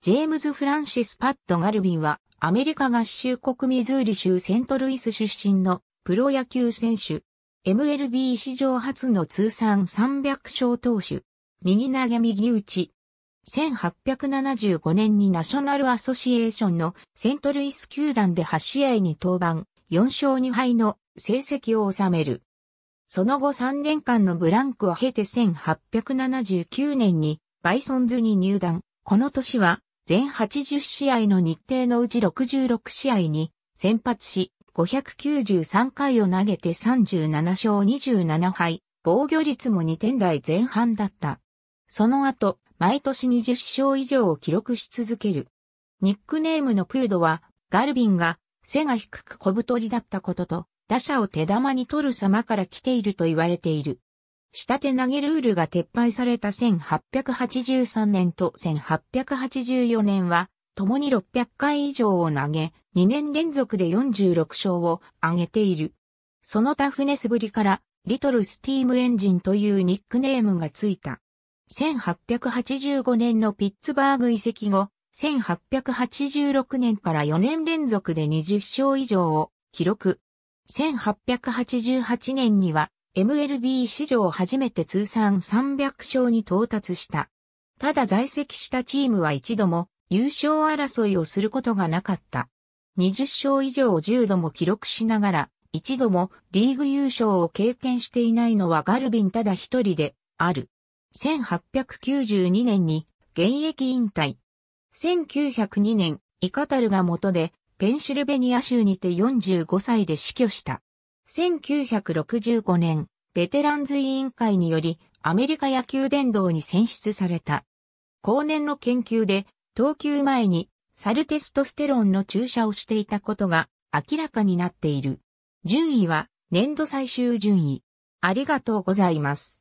ジェームズ・フランシス・パッド・ガルビンは、アメリカ合衆国ミズーリ州セントルイス出身のプロ野球選手。MLB 史上初の通算300勝投手。右投げ右打ち。1875年にナショナルアソシエーションのセントルイス球団で8試合に登板、4勝2敗の成績を収める。その後3年間のブランクを経て1879年にバイソンズに入団。この年は全80試合の日程のうち66試合に先発し、593回を投げて37勝27敗、防御率も2点台前半だった。その後、毎年20勝以上を記録し続ける。ニックネームのプードは、ガルビンが背が低く小太りだったことと、打者を手玉に取る様から来ていると言われている。下手投げルールが撤廃された1883年と1884年は、共に600回以上を投げ、2年連続で46勝を挙げている。そのタフネスぶりから、リトルスティームエンジンというニックネームがついた。1885年のピッツバーグ移籍後、1886年から4年連続で20勝以上を記録。1888年には MLB 史上初めて通算300勝に到達した。ただ在籍したチームは一度も優勝争いをすることがなかった。20勝以上を10度も記録しながら、一度もリーグ優勝を経験していないのはガルビンただ一人である。1892年に現役引退。1902年、イカタルが元でペンシルベニア州にて45歳で死去した。1965年、ベテランズ委員会によりアメリカ野球殿堂に選出された。後年の研究で、投球前にサルテストステロンの注射をしていたことが明らかになっている。順位は年度最終順位。ありがとうございます。